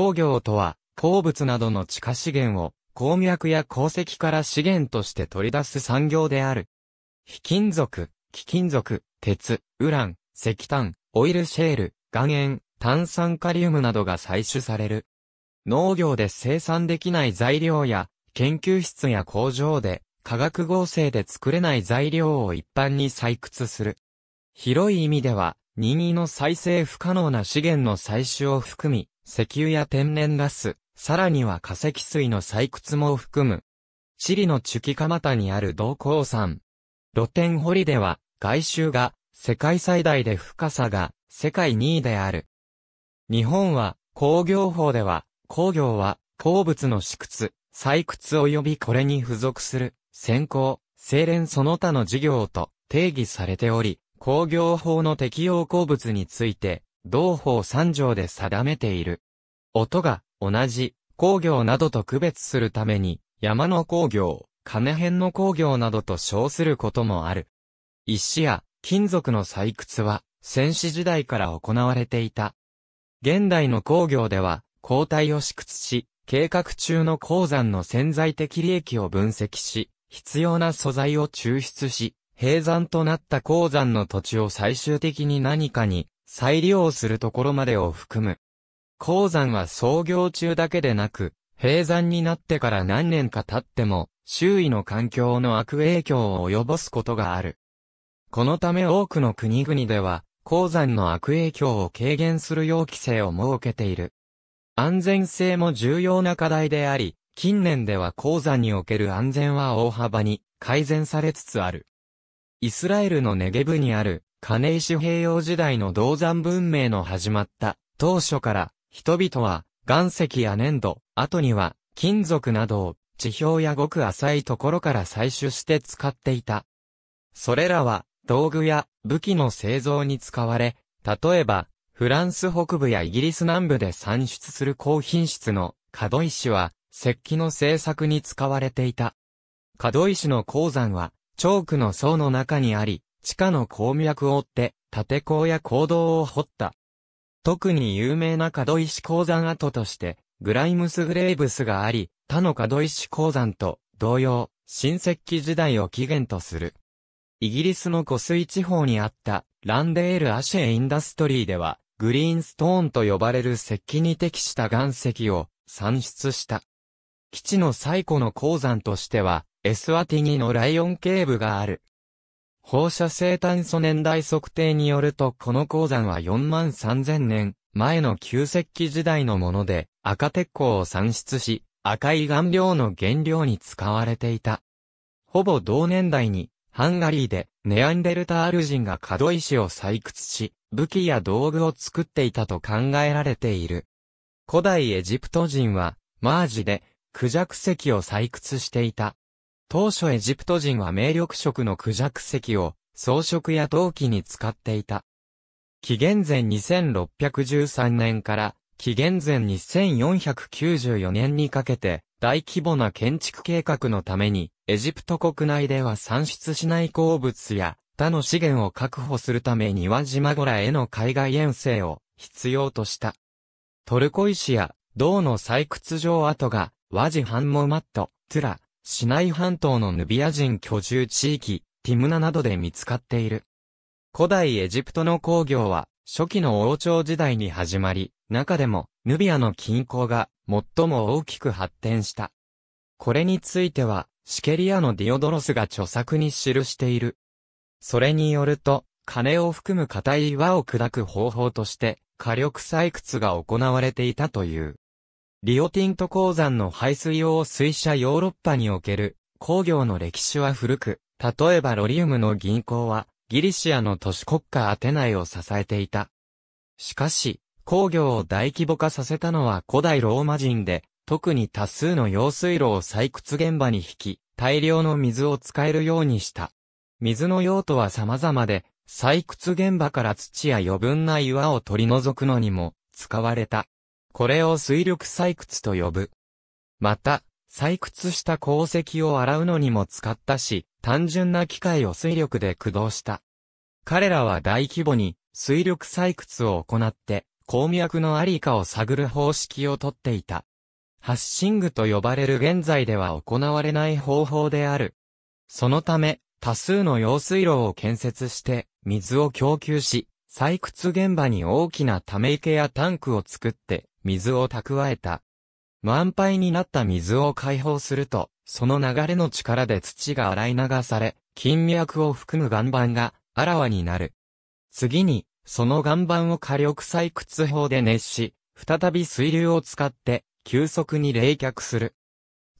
鉱業とは、鉱物などの地下資源を、鉱脈や鉱石から資源として取り出す産業である。非金属、貴金属、鉄、ウラン、石炭、オイルシェール、岩塩、炭酸カリウムなどが採取される。農業で生産できない材料や、研究室や工場で、化学合成で作れない材料を一般に採掘する。広い意味では、任意の再生不可能な資源の採取を含み、石油や天然ガス、さらには化石水の採掘も含む。チリのチュキカマタにある銅鉱山。露天掘りでは、外周が世界最大で深さが世界2位である。日本は工業法では、工業は鉱物の試掘、採掘及びこれに付属する先行、精錬その他の事業と定義されており、工業法の適用鉱物について同法三条で定めている。音が同じ工業などと区別するために山の工業、金辺の工業などと称することもある。石や金属の採掘は戦死時代から行われていた。現代の工業では交代を試掘し、計画中の鉱山の潜在的利益を分析し、必要な素材を抽出し、閉山となった鉱山の土地を最終的に何かに再利用するところまでを含む。鉱山は創業中だけでなく、閉山になってから何年か経っても、周囲の環境の悪影響を及ぼすことがある。このため多くの国々では、鉱山の悪影響を軽減するよう規制を設けている。安全性も重要な課題であり、近年では鉱山における安全は大幅に改善されつつある。イスラエルのネゲブにある金石平洋時代の銅山文明の始まった当初から人々は岩石や粘土、後には金属などを地表やごく浅いところから採取して使っていた。それらは道具や武器の製造に使われ、例えばフランス北部やイギリス南部で産出する高品質の角石は石器の製作に使われていた。角石の鉱山はチョークの層の中にあり、地下の鉱脈を追って、縦鉱や坑道を掘った。特に有名な角石鉱山跡として、グライムスグレーブスがあり、他の角石鉱山と同様、新石器時代を起源とする。イギリスの湖水地方にあったランデール・アシェ・インダストリーでは、グリーンストーンと呼ばれる石器に適した岩石を産出した。基地の最古の鉱山としては、エスワティニのライオンケーブがある。放射性炭素年代測定によるとこの鉱山は4万3000年前の旧石器時代のもので赤鉄鋼を産出し赤い顔料の原料に使われていた。ほぼ同年代にハンガリーでネアンデルタール人が角石を採掘し武器や道具を作っていたと考えられている。古代エジプト人はマージでクジャク石を採掘していた。当初エジプト人は名緑色のクジャク石を装飾や陶器に使っていた。紀元前2613年から紀元前2494年にかけて大規模な建築計画のためにエジプト国内では産出しない鉱物や他の資源を確保するために和島らへの海外遠征を必要とした。トルコ石や銅の採掘場跡が和ジハンモマット、トゥラ、シナイ半島のヌビア人居住地域、ティムナなどで見つかっている。古代エジプトの工業は、初期の王朝時代に始まり、中でも、ヌビアの近郊が、最も大きく発展した。これについては、シケリアのディオドロスが著作に記している。それによると、金を含む硬い岩を砕く方法として、火力採掘が行われていたという。リオティント鉱山の排水用水車ヨーロッパにおける工業の歴史は古く、例えばロリウムの銀行はギリシアの都市国家アテナイを支えていた。しかし、工業を大規模化させたのは古代ローマ人で、特に多数の用水路を採掘現場に引き、大量の水を使えるようにした。水の用途は様々で、採掘現場から土や余分な岩を取り除くのにも使われた。これを水力採掘と呼ぶ。また、採掘した鉱石を洗うのにも使ったし、単純な機械を水力で駆動した。彼らは大規模に水力採掘を行って、鉱脈のありかを探る方式をとっていた。ハッシングと呼ばれる現在では行われない方法である。そのため、多数の用水路を建設して、水を供給し、採掘現場に大きなため池やタンクを作って水を蓄えた。満杯になった水を解放すると、その流れの力で土が洗い流され、金脈を含む岩盤があらわになる。次に、その岩盤を火力採掘法で熱し、再び水流を使って急速に冷却する。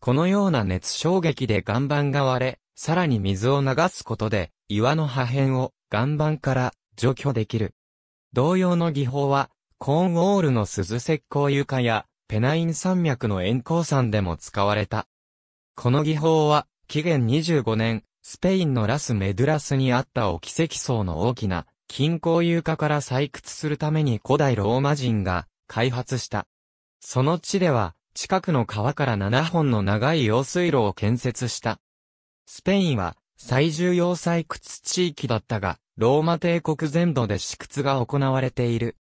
このような熱衝撃で岩盤が割れ、さらに水を流すことで岩の破片を岩盤から除去できる。同様の技法は、コーンウォールの鈴石膏床や、ペナイン山脈の円光山でも使われた。この技法は、紀元25年、スペインのラス・メドゥラスにあったオキ跡層の大きな、金鉱床から採掘するために古代ローマ人が開発した。その地では、近くの川から7本の長い用水路を建設した。スペインは最重要採掘地域だったが、ローマ帝国全土で試掘が行われている。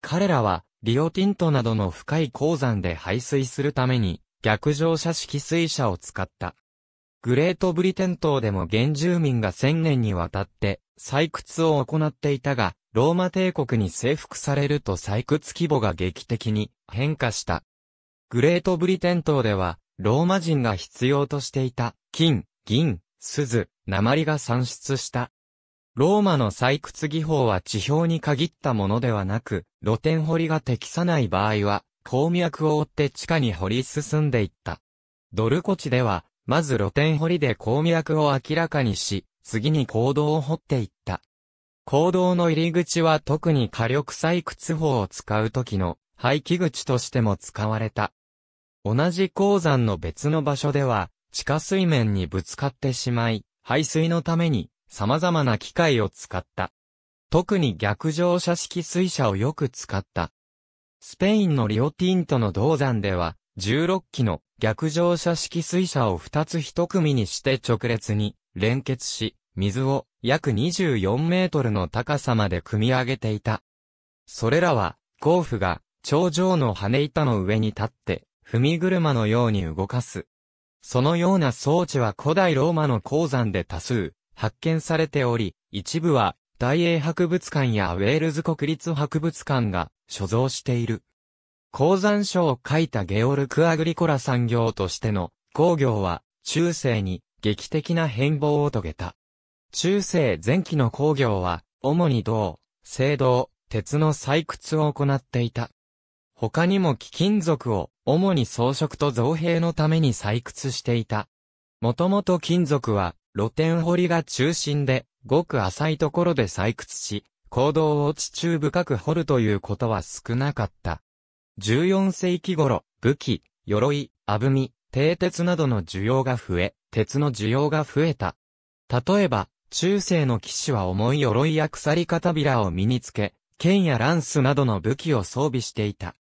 彼らは、リオティントなどの深い鉱山で排水するために、逆乗車式水車を使った。グレートブリテン島でも原住民が千年にわたって採掘を行っていたが、ローマ帝国に征服されると採掘規模が劇的に変化した。グレートブリテン島では、ローマ人が必要としていた金、銀、鈴、鉛が産出した。ローマの採掘技法は地表に限ったものではなく、露天掘りが適さない場合は、鉱脈を追って地下に掘り進んでいった。ドルコ地では、まず露天掘りで鉱脈を明らかにし、次に坑道を掘っていった。坑道の入り口は特に火力採掘法を使う時の排気口としても使われた。同じ鉱山の別の場所では、地下水面にぶつかってしまい、排水のために様々な機械を使った。特に逆乗車式水車をよく使った。スペインのリオティントの銅山では、16機の逆乗車式水車を2つ1組にして直列に連結し、水を約24メートルの高さまで組み上げていた。それらは、ゴーが頂上の羽板の上に立って、踏み車のように動かす。そのような装置は古代ローマの鉱山で多数発見されており、一部は大英博物館やウェールズ国立博物館が所蔵している。鉱山書を書いたゲオルク・アグリコラ産業としての工業は中世に劇的な変貌を遂げた。中世前期の工業は主に銅、青銅、鉄の採掘を行っていた。他にも貴金属を主に装飾と造幣のために採掘していた。もともと金属は露天掘りが中心で、ごく浅いところで採掘し、坑道を地中深く掘るということは少なかった。14世紀頃、武器、鎧、あぶみ、蹄鉄などの需要が増え、鉄の需要が増えた。例えば、中世の騎士は重い鎧や鎖片びらを身につけ、剣やランスなどの武器を装備していた。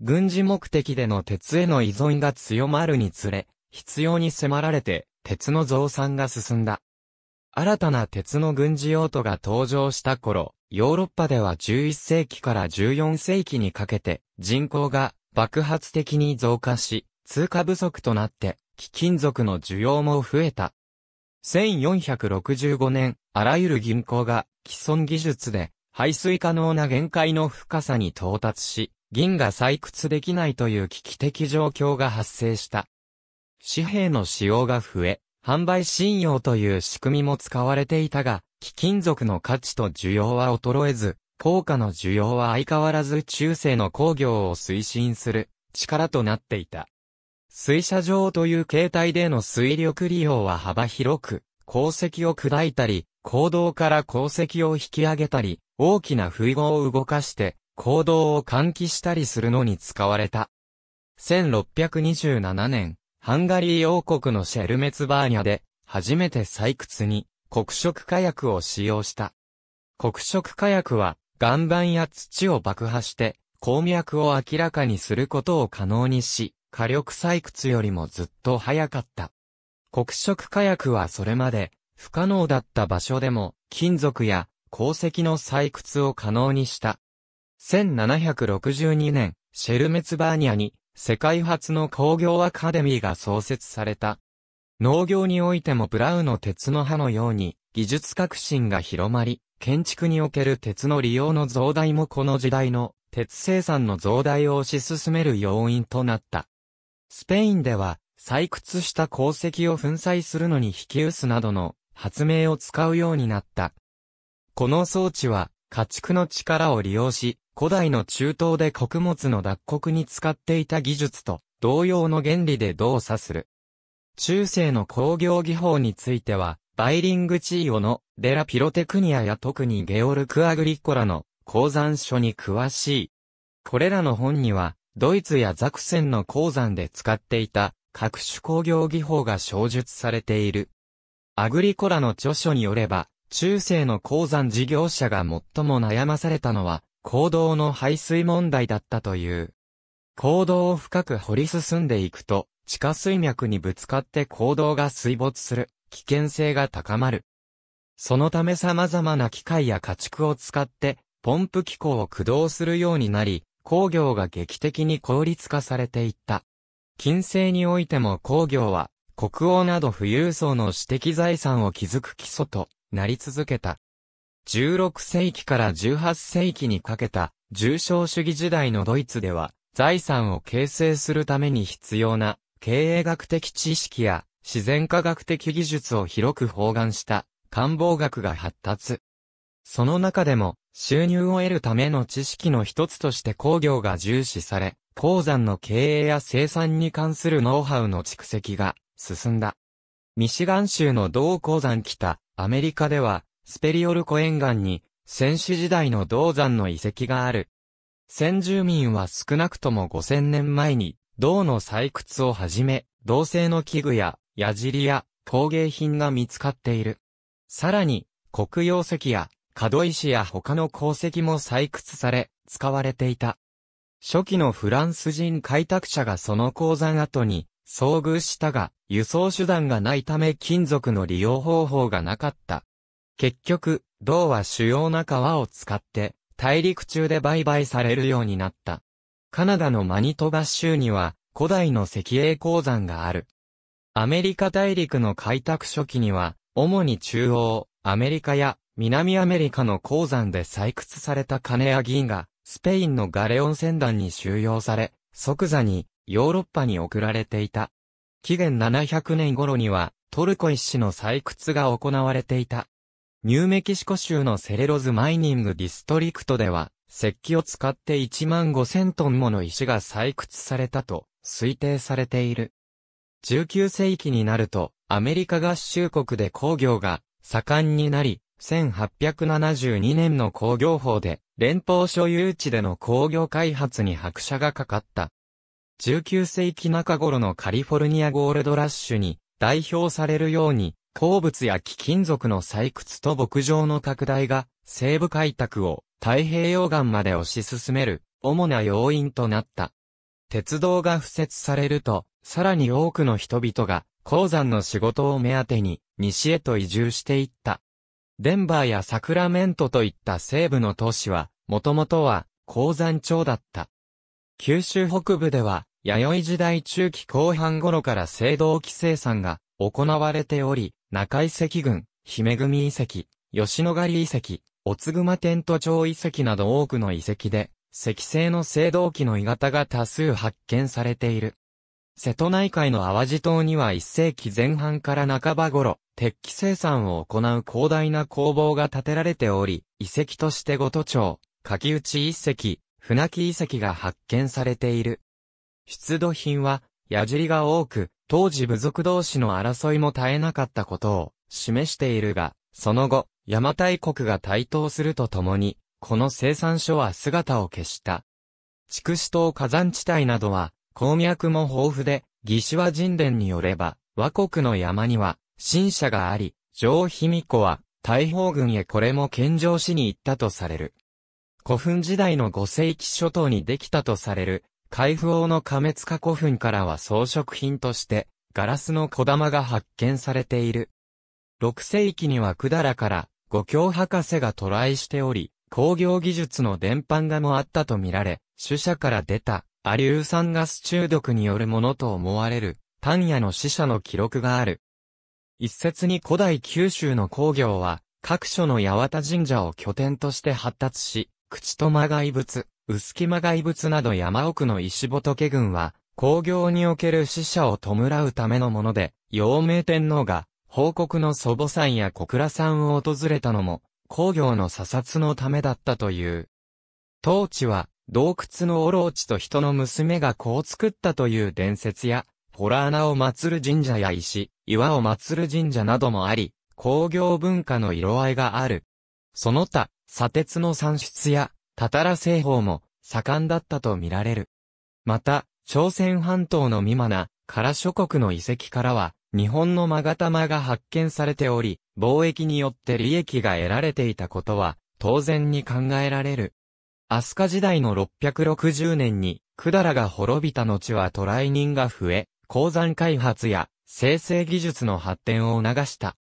軍事目的での鉄への依存が強まるにつれ、必要に迫られて、鉄の増産が進んだ。新たな鉄の軍事用途が登場した頃、ヨーロッパでは11世紀から14世紀にかけて人口が爆発的に増加し、通貨不足となって貴金属の需要も増えた。1465年、あらゆる銀行が既存技術で排水可能な限界の深さに到達し、銀が採掘できないという危機的状況が発生した。紙幣の使用が増え、販売信用という仕組みも使われていたが、貴金属の価値と需要は衰えず、硬貨の需要は相変わらず中世の工業を推進する力となっていた。水車場という形態での水力利用は幅広く、鉱石を砕いたり、坑道から鉱石を引き上げたり、大きな不意合を動かして、坑道を換気したりするのに使われた。1627年、ハンガリー王国のシェルメツバーニャで、初めて採掘に、黒色火薬を使用した。黒色火薬は、岩盤や土を爆破して、鉱脈を明らかにすることを可能にし、火力採掘よりもずっと早かった。黒色火薬はそれまで、不可能だった場所でも、金属や鉱石の採掘を可能にした。1762年、シェルメツバーニャに世界初の工業アカデミーが創設された。農業においてもブラウの鉄の刃のように、技術革新が広まり、建築における鉄の利用の増大もこの時代の鉄生産の増大を推し進める要因となった。スペインでは、採掘した鉱石を粉砕するのに引き薄などの発明を使うようになった。この装置は、家畜の力を利用し、古代の中東で穀物の脱穀に使っていた技術と同様の原理で動作する。中世の工業技法については、バイリングチーオのデラピロテクニアや特にゲオルク・アグリコラの鉱山書に詳しい。これらの本には、ドイツやザクセンの鉱山で使っていた各種工業技法が詳述されている。アグリコラの著書によれば、中世の鉱山事業者が最も悩まされたのは、坑道の排水問題だったという。坑道を深く掘り進んでいくと、地下水脈にぶつかって坑道が水没する危険性が高まる。そのため様々な機械や家畜を使ってポンプ機構を駆動するようになり、工業が劇的に効率化されていった。近世においても工業は国王など富裕層の私的財産を築く基礎となり続けた。16世紀から18世紀にかけた重商主義時代のドイツでは財産を形成するために必要な経営学的知識や自然科学的技術を広く包含した官房学が発達。その中でも収入を得るための知識の一つとして工業が重視され、鉱山の経営や生産に関するノウハウの蓄積が進んだ。ミシガン州の同鉱山北アメリカではスペリオル湖沿岸に、先史時代の銅山の遺跡がある。先住民は少なくとも5000年前に、銅の採掘をはじめ、銅製の器具や、矢尻や、工芸品が見つかっている。さらに、黒曜石や、角石や他の鉱石も採掘され、使われていた。初期のフランス人開拓者がその鉱山跡に遭遇したが、輸送手段がないため金属の利用方法がなかった。結局、銅は主要な川を使って、大陸中で売買されるようになった。カナダのマニトバ州には、古代の石英鉱山がある。アメリカ大陸の開拓初期には、主に中央、アメリカや南アメリカの鉱山で採掘された金や銀が、スペインのガレオン船団に収容され、即座にヨーロッパに送られていた。紀元700年頃には、トルコ一市の採掘が行われていた。ニューメキシコ州のセレロズマイニングディストリクトでは、石器を使って1万5000トンもの石が採掘されたと推定されている。19世紀になると、アメリカ合衆国で工業が盛んになり、1872年の工業法で、連邦所有地での工業開発に拍車がかかった。19世紀中頃のカリフォルニアゴールドラッシュに代表されるように、鉱物や貴金属の採掘と牧場の拡大が、西部開拓を太平洋岸まで推し進める、主な要因となった。鉄道が敷設されると、さらに多くの人々が、鉱山の仕事を目当てに、西へと移住していった。デンバーやサクラメントといった西部の都市は、もともとは、鉱山町だった。九州北部では、弥生時代中期後半頃から青銅器生産が行われており、中遺跡群、姫組遺跡、吉野狩遺跡、おつぐま天都町遺跡など多くの遺跡で、石製の青銅器の鋳型が多数発見されている。瀬戸内海の淡路島には1世紀前半から半ば頃、鉄器生産を行う広大な工房が建てられており、遺跡として五都町、柿内遺跡、船木遺跡が発見されている。出土品は、矢尻が多く、当時部族同士の争いも絶えなかったことを示しているが、その後、邪馬台国が台頭するとともに、この生産所は姿を消した。筑紫島火山地帯などは、鉱脈も豊富で、義手は神殿によれば、和国の山には、新社があり、上卑弥呼は、大砲軍へこれも献上しに行ったとされる。古墳時代の五世紀初頭にできたとされる、海部王の亀塚古墳からは装飾品として、ガラスの小玉が発見されている。6世紀には百済から、五教博士が渡来しており、工業技術の伝播がもあったとみられ、主者から出た、アリュウ酸ガス中毒によるものと思われる、丹野の死者の記録がある。一説に古代九州の工業は、各所の八幡神社を拠点として発達し、口と間が異物、薄木間外物など山奥の石仏群は、工業における死者を弔うためのもので、陽明天皇が、報告の祖母山や小倉山を訪れたのも、工業の査察のためだったという。当地は、洞窟のオローチと人の娘がこう作ったという伝説や、ホラー穴を祀る神社や石、岩を祀る神社などもあり、工業文化の色合いがある。その他、砂鉄の産出や、たたら製法も盛んだったと見られる。また、朝鮮半島のミマナ、から諸国の遺跡からは、日本のマガタマが発見されており、貿易によって利益が得られていたことは、当然に考えられる。飛鳥時代の660年に、百済が滅びた後は渡来人が増え、鉱山開発や生成技術の発展を促した。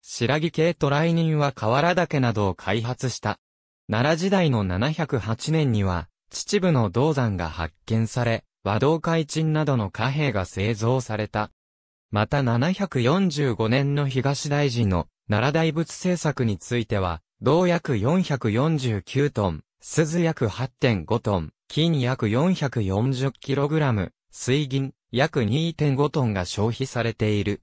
白木系渡来人は河原岳などを開発した。奈良時代の708年には、秩父の銅山が発見され、和銅海鎮などの貨幣が製造された。また745年の東大寺の奈良大仏政策については、銅約449トン、鈴約8.5トン、金約4 4 0ラム、水銀約2.5トンが消費されている。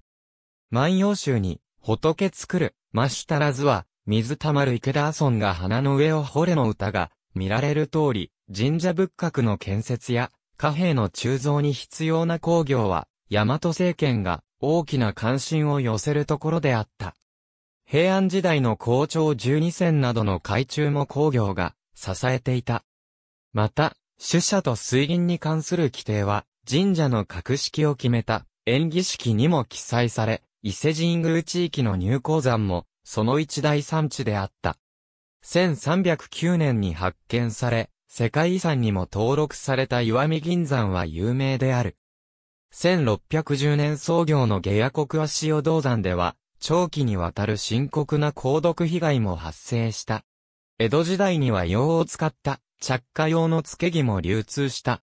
万葉集に、仏作る、マシュタラズは、水たまる池田村が花の上を掘れの歌が、見られる通り、神社仏閣の建設や、貨幣の鋳造に必要な工業は、大和政権が大きな関心を寄せるところであった。平安時代の校長12戦などの海中も工業が支えていた。また、主者と水銀に関する規定は、神社の格式を決めた、演技式にも記載され、伊勢神宮地域の入港山も、その一大産地であった。1309年に発見され、世界遺産にも登録された岩見銀山は有名である。1610年創業の下夜国足尾銅山では、長期にわたる深刻な鉱毒被害も発生した。江戸時代には用を使った着火用の付け木も流通した。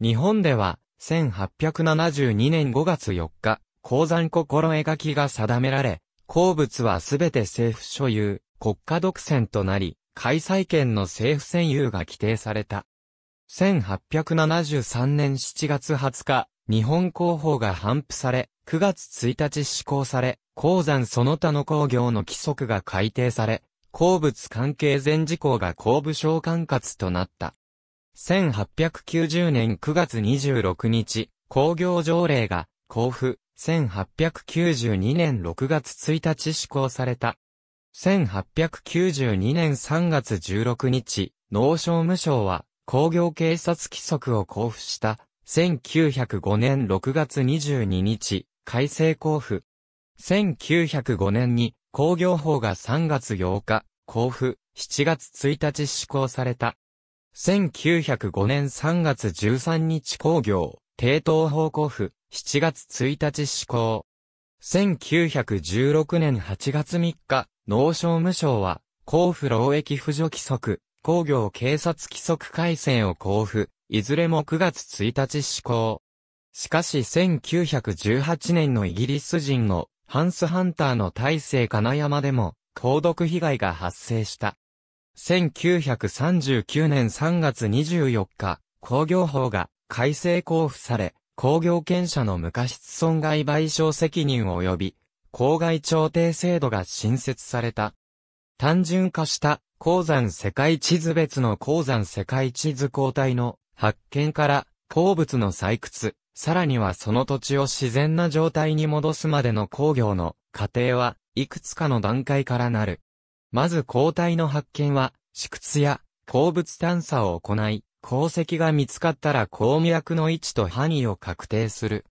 日本では、1872年5月4日、鉱山心描きが定められ、鉱物はすべて政府所有、国家独占となり、開催権の政府占有が規定された。1873年7月20日、日本工法が反布され、9月1日施行され、鉱山その他の工業の規則が改定され、鉱物関係全事項が鉱部省管轄となった。1890年9月26日、工業条例が、交付、1892年6月1日施行された。1892年3月16日、農商務省は工業警察規則を交付した。1905年6月22日、改正交付。1905年に工業法が3月8日、交付、7月1日施行された。1905年3月13日工業、低等法交付。7月1日施行。1916年8月3日、農商務省は、交付労役扶助規則、工業警察規則改正を交付、いずれも9月1日施行。しかし1918年のイギリス人のハンス・ハンターの大勢金山でも、鉱毒被害が発生した。1939年3月24日、工業法が改正交付され、工業権者の無価質損害賠償責任及び、公害調停制度が新設された。単純化した鉱山世界地図別の鉱山世界地図交代の発見から鉱物の採掘、さらにはその土地を自然な状態に戻すまでの工業の過程はいくつかの段階からなる。まず交代の発見は、試掘や鉱物探査を行い、鉱石が見つかったら鉱脈の位置と範囲を確定する。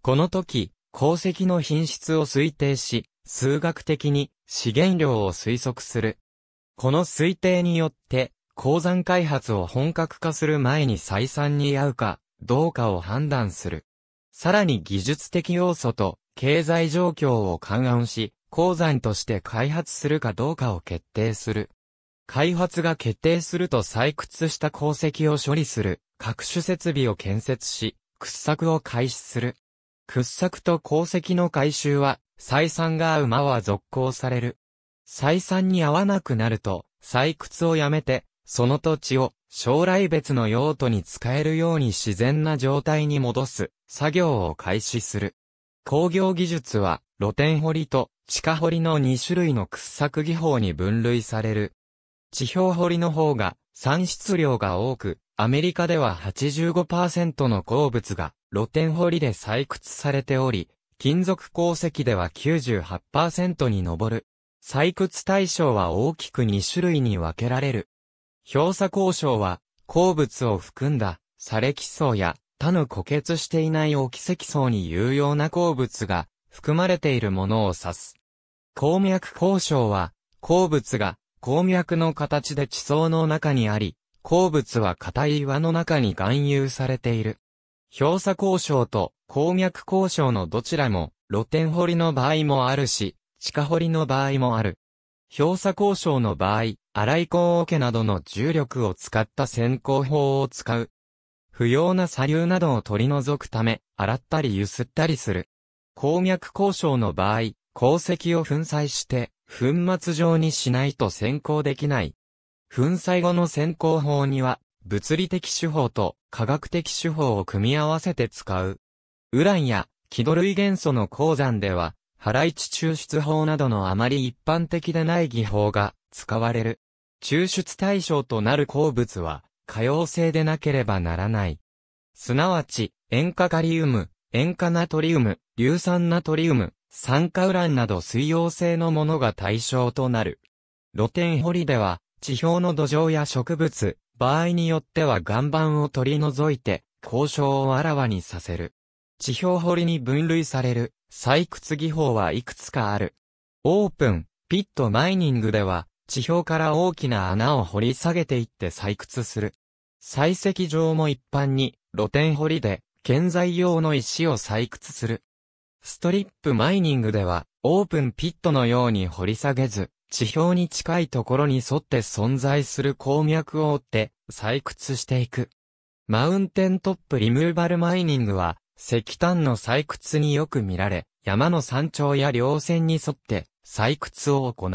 この時、鉱石の品質を推定し、数学的に資源量を推測する。この推定によって、鉱山開発を本格化する前に採算に合うか、どうかを判断する。さらに技術的要素と経済状況を勘案し、鉱山として開発するかどうかを決定する。開発が決定すると採掘した鉱石を処理する各種設備を建設し、掘削を開始する。掘削と鉱石の回収は、採算が合う間は続行される。採算に合わなくなると、採掘をやめて、その土地を将来別の用途に使えるように自然な状態に戻す作業を開始する。工業技術は露天掘りと地下掘りの2種類の掘削技法に分類される。地表掘りの方が産出量が多く、アメリカでは85%の鉱物が露天掘りで採掘されており、金属鉱石では98%に上る。採掘対象は大きく2種類に分けられる。氷砂鉱床は、鉱物を含んだ、砂礫層や他の固結していないオキ石層に有用な鉱物が含まれているものを指す。鉱脈鉱床は、鉱物が鉱脈の形で地層の中にあり、鉱物は硬い岩の中に含有されている。表砂交渉と鉱脈交渉のどちらも露天掘りの場合もあるし、地下掘りの場合もある。表砂交渉の場合、荒い鉱桶などの重力を使った先行法を使う。不要な砂流などを取り除くため、洗ったり揺すったりする。鉱脈交渉の場合、鉱石を粉砕して、粉末状にしないと先行できない。粉砕後の先行法には、物理的手法と科学的手法を組み合わせて使う。ウランや、気土類元素の鉱山では、払い地抽出法などのあまり一般的でない技法が使われる。抽出対象となる鉱物は、可用性でなければならない。すなわち、塩化カリウム、塩化ナトリウム、硫酸ナトリウム、酸化ウランなど水溶性のものが対象となる。露天掘りでは、地表の土壌や植物、場合によっては岩盤を取り除いて、交渉をあらわにさせる。地表掘りに分類される採掘技法はいくつかある。オープン、ピットマイニングでは、地表から大きな穴を掘り下げていって採掘する。採石場も一般に露天掘りで建材用の石を採掘する。ストリップマイニングでは、オープンピットのように掘り下げず、地表に近いところに沿って存在する鉱脈を追って採掘していく。マウンテントップリムーバルマイニングは石炭の採掘によく見られ、山の山頂や稜線に沿って採掘を行う。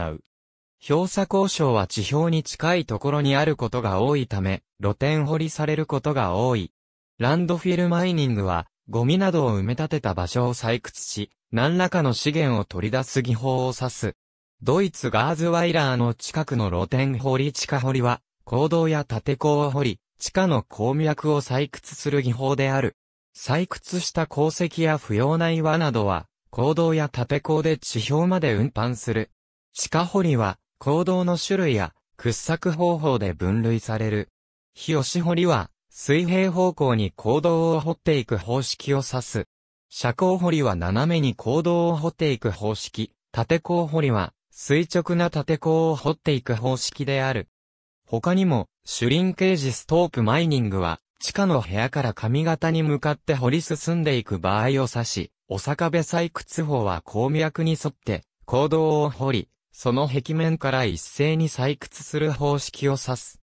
氷砂交渉は地表に近いところにあることが多いため、露天掘りされることが多い。ランドフィルマイニングはゴミなどを埋め立てた場所を採掘し、何らかの資源を取り出す技法を指す。ドイツガーズワイラーの近くの露天掘り地下掘りは、坑道や縦坑を掘り、地下の鉱脈を採掘する技法である。採掘した鉱石や不要な岩などは、坑道や縦坑で地表まで運搬する。地下掘りは、坑道の種類や掘削方法で分類される。日吉掘りは、水平方向に坑道を掘っていく方式を指す。斜坑掘りは斜めに坑道を掘っていく方式、縦坑掘りは垂直な縦坑を掘っていく方式である。他にも、シュリンケージストープマイニングは、地下の部屋から髪型に向かって掘り進んでいく場合を指し、お坂部採掘法は鉱脈に沿って、坑道を掘り、その壁面から一斉に採掘する方式を指す。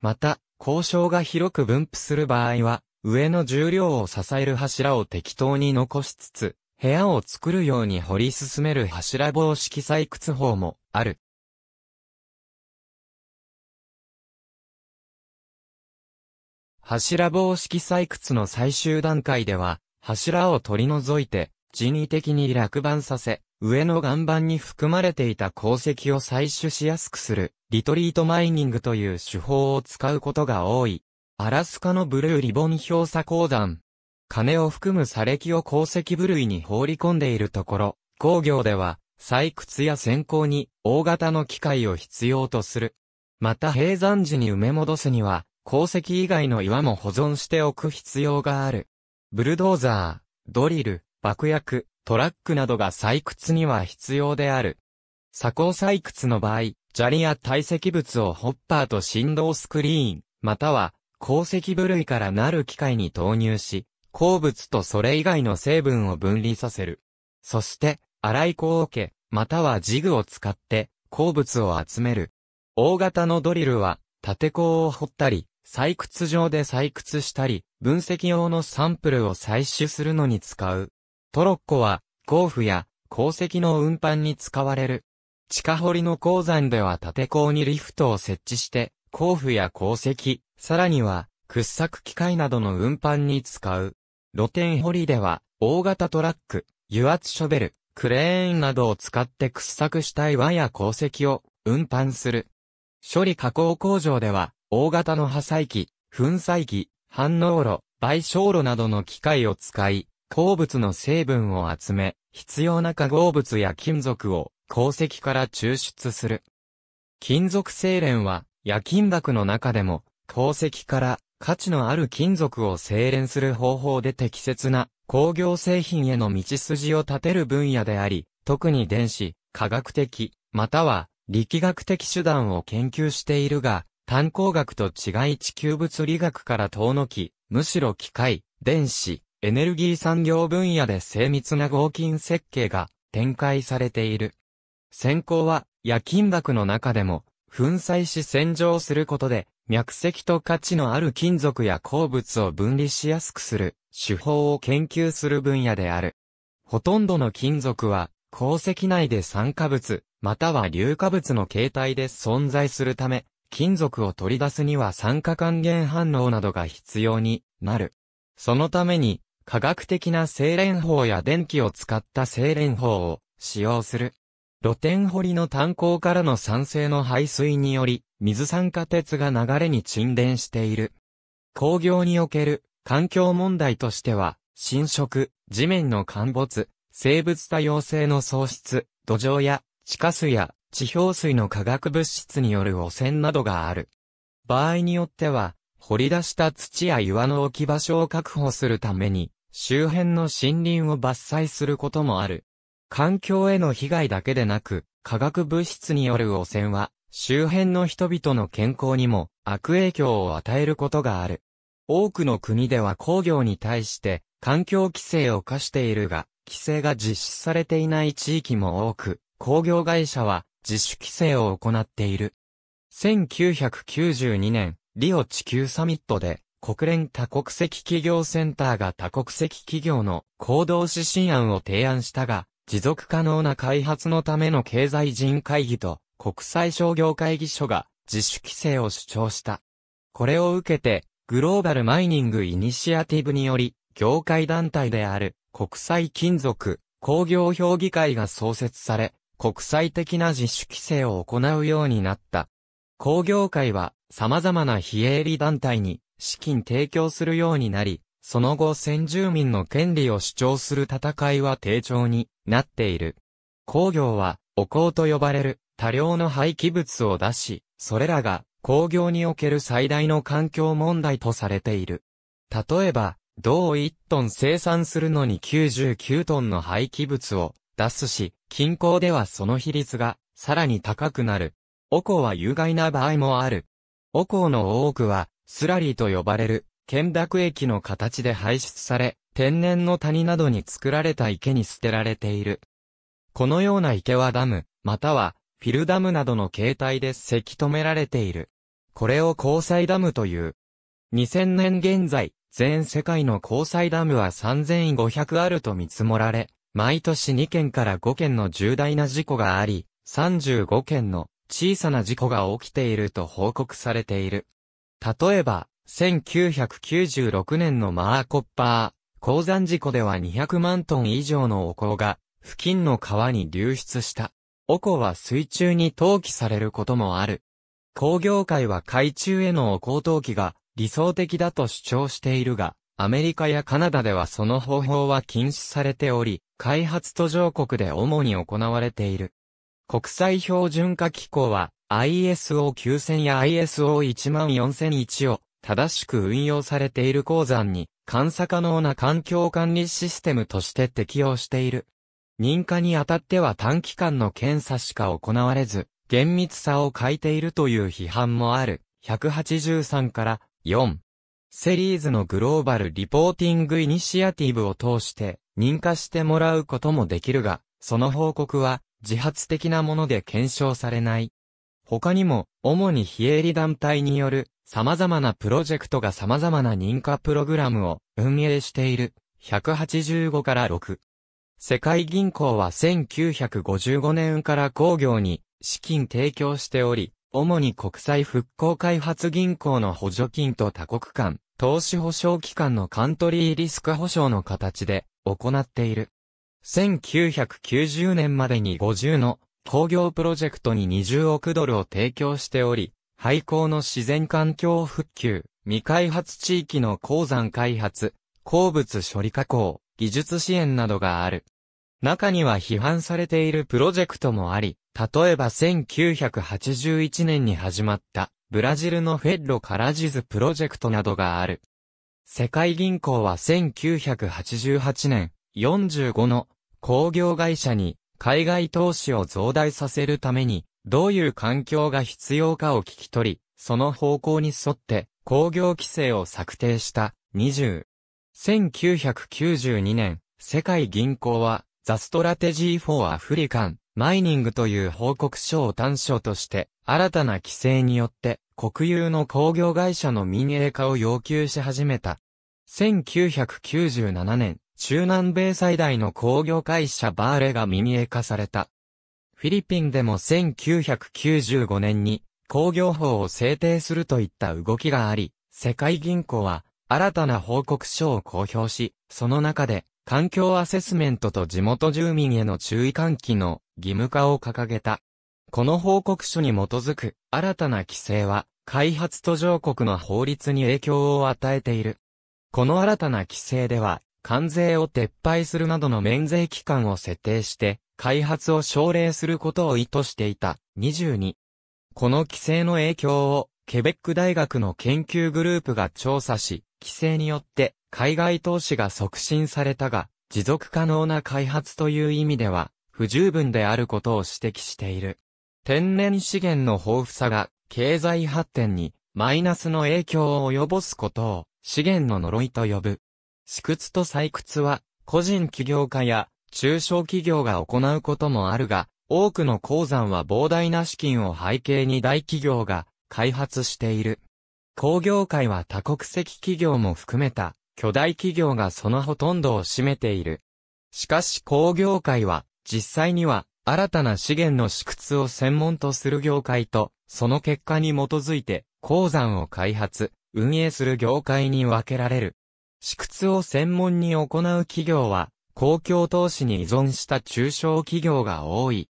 また、交渉が広く分布する場合は、上の重量を支える柱を適当に残しつつ、部屋を作るように掘り進める柱棒式採掘法もある。柱棒式採掘の最終段階では、柱を取り除いて、人為的に落盤させ、上の岩盤に含まれていた鉱石を採取しやすくする、リトリートマイニングという手法を使うことが多い。アラスカのブルーリボン氷砂鉱団。金を含む砂礫を鉱石部類に放り込んでいるところ、工業では、採掘や選鉱に大型の機械を必要とする。また閉山時に埋め戻すには、鉱石以外の岩も保存しておく必要がある。ブルドーザー、ドリル、爆薬、トラックなどが採掘には必要である。砂鉱採掘の場合、砂利や堆積物をホッパーと振動スクリーン、または鉱石部類からなる機械に投入し、鉱物とそれ以外の成分を分離させる。そして、洗い受け、またはジグを使って、鉱物を集める。大型のドリルは、縦鉱を掘ったり、採掘場で採掘したり、分析用のサンプルを採取するのに使う。トロッコは、鉱夫や鉱石の運搬に使われる。地下掘りの鉱山では縦坑にリフトを設置して、鉱夫や鉱石、さらには掘削機械などの運搬に使う。露天掘りでは、大型トラック、油圧ショベル、クレーンなどを使って掘削した岩や鉱石を運搬する。処理加工工場では、大型の破砕機、粉砕機、反応炉、賠償炉などの機械を使い、鉱物の成分を集め、必要な化合物や金属を鉱石から抽出する。金属精錬は、夜金箔の中でも、鉱石から価値のある金属を精錬する方法で適切な工業製品への道筋を立てる分野であり、特に電子、科学的、または力学的手段を研究しているが、炭鉱学と違い地球物理学から遠のき、むしろ機械、電子、エネルギー産業分野で精密な合金設計が展開されている。先行は夜金箔の中でも粉砕し洗浄することで脈石と価値のある金属や鉱物を分離しやすくする手法を研究する分野である。ほとんどの金属は鉱石内で酸化物、または硫化物の形態で存在するため、金属を取り出すには酸化還元反応などが必要になる。そのために、科学的な精錬法や電気を使った精錬法を使用する。露天掘りの炭鉱からの酸性の排水により、水酸化鉄が流れに沈殿している。工業における環境問題としては、侵食、地面の陥没、生物多様性の喪失、土壌や地下水や地表水の化学物質による汚染などがある。場合によっては、掘り出した土や岩の置き場所を確保するために、周辺の森林を伐採することもある。環境への被害だけでなく、化学物質による汚染は、周辺の人々の健康にも悪影響を与えることがある。多くの国では工業に対して環境規制を課しているが、規制が実施されていない地域も多く、工業会社は自主規制を行っている。1992年、リオ地球サミットで、国連多国籍企業センターが多国籍企業の行動指針案を提案したが、持続可能な開発のための経済人会議と国際商業会議所が自主規制を主張した。これを受けて、グローバルマイニングイニシアティブにより、業界団体である国際金属工業評議会が創設され、国際的な自主規制を行うようになった。工業界は様々な非営利団体に資金提供するようになり、その後先住民の権利を主張する戦いは低調になっている。工業は、お香と呼ばれる多量の廃棄物を出し、それらが工業における最大の環境問題とされている。例えば、銅1トン生産するのに99トンの廃棄物を出すし、近郊ではその比率がさらに高くなる。お香は有害な場合もある。お香の多くはスラリーと呼ばれる、剣濁液の形で排出され、天然の谷などに作られた池に捨てられている。このような池はダム、または、フィルダムなどの形態でせき止められている。これを交際ダムという。2000年現在、全世界の交際ダムは3500あると見積もられ、毎年2件から5件の重大な事故があり、35件の小さな事故が起きていると報告されている。例えば、1996年のマーコッパー、鉱山事故では200万トン以上のお香が、付近の川に流出した。お香は水中に投棄されることもある。工業界は海中へのお香投棄が理想的だと主張しているが、アメリカやカナダではその方法は禁止されており、開発途上国で主に行われている。国際標準化機構は、ISO9000 や ISO14001 を正しく運用されている鉱山に監査可能な環境管理システムとして適用している。認可にあたっては短期間の検査しか行われず、厳密さを欠いているという批判もある。183から4。セリーズのグローバルリポーティングイニシアティブを通して認可してもらうこともできるが、その報告は自発的なもので検証されない。他にも、主に非営利団体による、様々なプロジェクトが様々な認可プログラムを運営している。185から6。世界銀行は1955年から工業に資金提供しており、主に国際復興開発銀行の補助金と多国間、投資保証機関のカントリーリスク保証の形で行っている。1990年までに50の工業プロジェクトに20億ドルを提供しており、廃校の自然環境復旧、未開発地域の鉱山開発、鉱物処理加工、技術支援などがある。中には批判されているプロジェクトもあり、例えば1981年に始まったブラジルのフェッロカラジズプロジェクトなどがある。世界銀行は1988年45の工業会社に海外投資を増大させるために、どういう環境が必要かを聞き取り、その方向に沿って工業規制を策定した20。1992年、世界銀行は、ザストラテジーフォーアフリカン、マイニングという報告書を短所として、新たな規制によって、国有の工業会社の民営化を要求し始めた。1997年、中南米最大の工業会社バーレが民営化された。フィリピンでも1995年に工業法を制定するといった動きがあり、世界銀行は新たな報告書を公表し、その中で環境アセスメントと地元住民への注意喚起の義務化を掲げた。この報告書に基づく新たな規制は開発途上国の法律に影響を与えている。この新たな規制では関税を撤廃するなどの免税期間を設定して、開発を奨励することを意図していた。22。この規制の影響を、ケベック大学の研究グループが調査し、規制によって海外投資が促進されたが、持続可能な開発という意味では、不十分であることを指摘している。天然資源の豊富さが、経済発展に、マイナスの影響を及ぼすことを、資源の呪いと呼ぶ。私掘と採掘は、個人起業家や中小企業が行うこともあるが、多くの鉱山は膨大な資金を背景に大企業が開発している。工業界は多国籍企業も含めた巨大企業がそのほとんどを占めている。しかし工業界は実際には新たな資源の試掘を専門とする業界とその結果に基づいて鉱山を開発、運営する業界に分けられる。試掘を専門に行う企業は、公共投資に依存した中小企業が多い。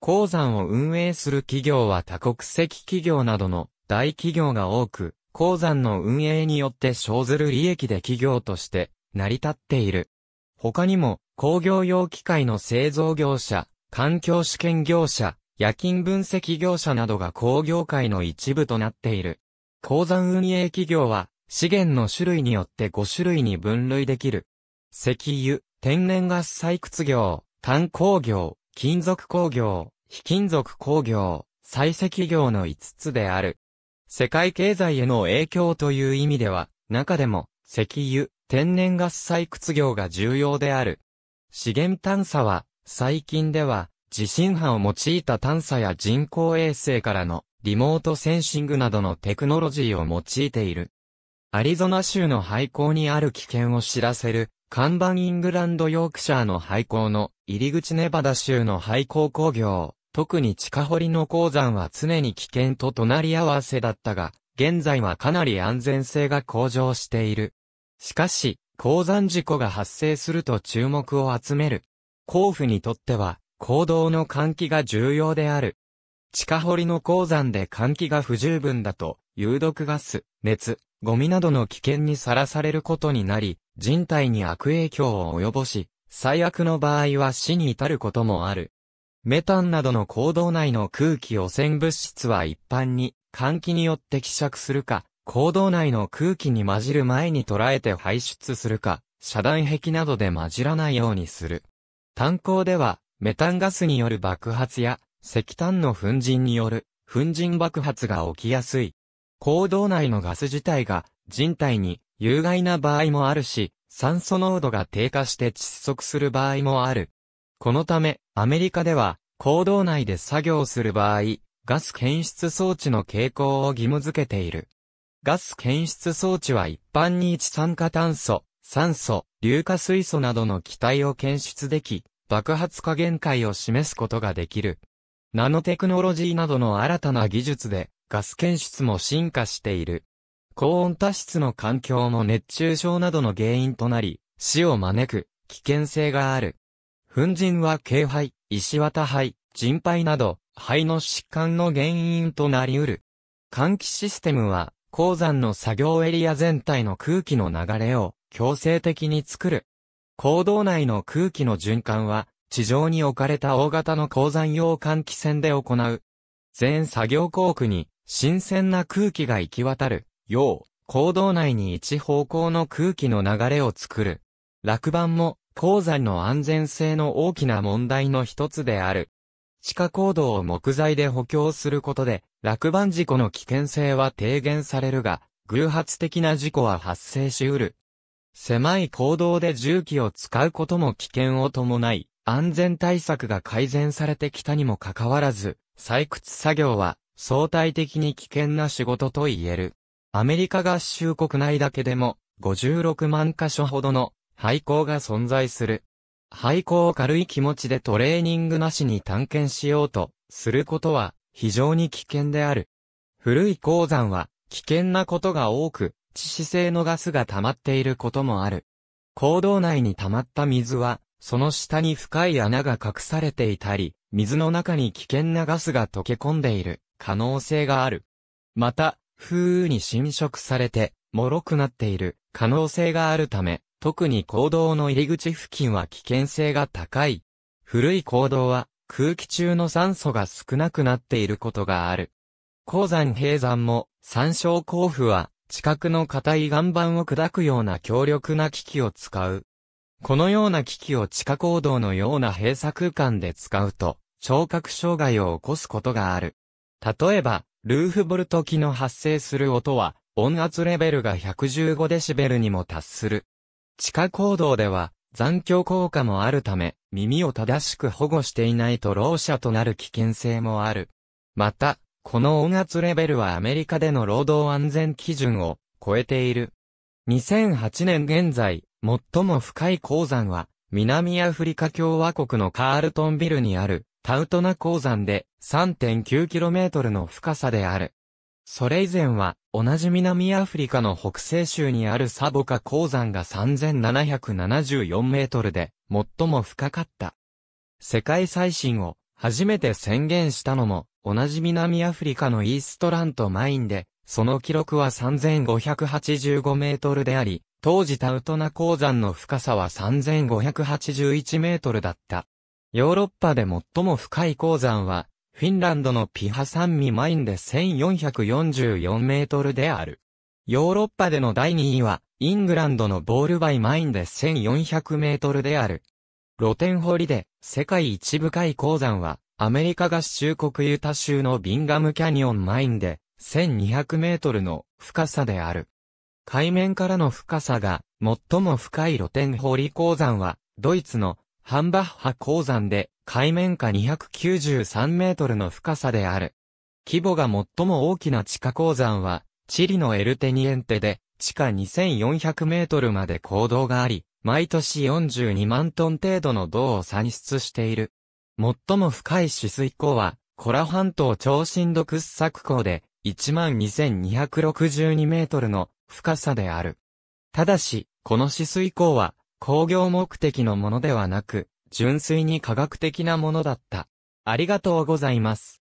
鉱山を運営する企業は多国籍企業などの大企業が多く、鉱山の運営によって生ずる利益で企業として成り立っている。他にも工業用機械の製造業者、環境試験業者、夜勤分析業者などが工業界の一部となっている。鉱山運営企業は資源の種類によって5種類に分類できる。石油、天然ガス採掘業、炭鉱業、金属工業、非金属工業、採石業の5つである。世界経済への影響という意味では、中でも、石油、天然ガス採掘業が重要である。資源探査は、最近では、地震波を用いた探査や人工衛星からのリモートセンシングなどのテクノロジーを用いている。アリゾナ州の廃校にある危険を知らせる、看板イングランドヨークシャーの廃校の、入り口ネバダ州の廃校工業、特に地下掘りの鉱山は常に危険と隣り合わせだったが、現在はかなり安全性が向上している。しかし、鉱山事故が発生すると注目を集める。甲府にとっては、行動の換気が重要である。地下掘りの鉱山で換気が不十分だと、有毒ガス、熱、ゴミなどの危険にさらされることになり、人体に悪影響を及ぼし、最悪の場合は死に至ることもある。メタンなどの行動内の空気汚染物質は一般に、換気によって希釈するか、行動内の空気に混じる前に捉えて排出するか、遮断壁などで混じらないようにする。炭鉱では、メタンガスによる爆発や、石炭の粉塵による、粉塵爆発が起きやすい、行動内のガス自体が人体に有害な場合もあるし、酸素濃度が低下して窒息する場合もある。このため、アメリカでは、行動内で作業する場合、ガス検出装置の傾向を義務付けている。ガス検出装置は一般に一酸化炭素、酸素、硫化水素などの気体を検出でき、爆発加限界を示すことができる。ナノテクノロジーなどの新たな技術で、ガス検出も進化している。高温多湿の環境も熱中症などの原因となり、死を招く危険性がある。粉塵は軽肺、石綿肺、人肺など、肺の疾患の原因となり得る。換気システムは、鉱山の作業エリア全体の空気の流れを強制的に作る。坑道内の空気の循環は、地上に置かれた大型の鉱山用換気扇で行う。全作業工区に新鮮な空気が行き渡る、よう、行動内に一方向の空気の流れを作る。落盤も、鉱山の安全性の大きな問題の一つである。地下行動を木材で補強することで、落盤事故の危険性は低減されるが、偶発的な事故は発生し得る。狭い行動で重機を使うことも危険を伴い、安全対策が改善されてきたにもかかわらず、採掘作業は相対的に危険な仕事と言える。アメリカ合衆国内だけでも56万箇所ほどの廃校が存在する。廃校を軽い気持ちでトレーニングなしに探検しようとすることは非常に危険である。古い鉱山は危険なことが多く、致死性のガスが溜まっていることもある。坑道内に溜まった水は、その下に深い穴が隠されていたり、水の中に危険なガスが溶け込んでいる可能性がある。また、風雨に侵食されて、脆くなっている可能性があるため、特に坑道の入り口付近は危険性が高い。古い坑道は空気中の酸素が少なくなっていることがある。鉱山閉山も山椒甲府は近くの硬い岩盤を砕くような強力な機器を使う。このような機器を地下坑道のような閉鎖空間で使うと、聴覚障害を起こすことがある。例えば、ルーフボルト機の発生する音は、音圧レベルが 115dB にも達する。地下行動では、残響効果もあるため、耳を正しく保護していないと老者となる危険性もある。また、この音圧レベルはアメリカでの労働安全基準を超えている。2008年現在、最も深い鉱山は、南アフリカ共和国のカールトンビルにある、タウトナ鉱山で 3.9km の深さである。それ以前は、同じ南アフリカの北西州にあるサボカ鉱山が3774メートルで、最も深かった。世界最新を初めて宣言したのも、同じ南アフリカのイーストラントマインで、その記録は3585メートルであり、当時タウトナ鉱山の深さは3581メートルだった。ヨーロッパで最も深い鉱山は、フィンランドのピハサンミマインで1444メートルである。ヨーロッパでの第2位は、イングランドのボールバイマインで1400メートルである。露天掘りで、世界一深い鉱山は、アメリカ合衆国ユタ州のビンガムキャニオンマインで、1200メートルの深さである。海面からの深さが、最も深い露天掘り鉱山は、ドイツのハンバッハ鉱山で海面下293メートルの深さである。規模が最も大きな地下鉱山は、チリのエルテニエンテで、地下2400メートルまで坑道があり、毎年42万トン程度の銅を産出している。最も深い止水口は、コラ半島超深度掘削口で、12,262メートルの深さである。ただし、この止水口は、工業目的のものではなく、純粋に科学的なものだった。ありがとうございます。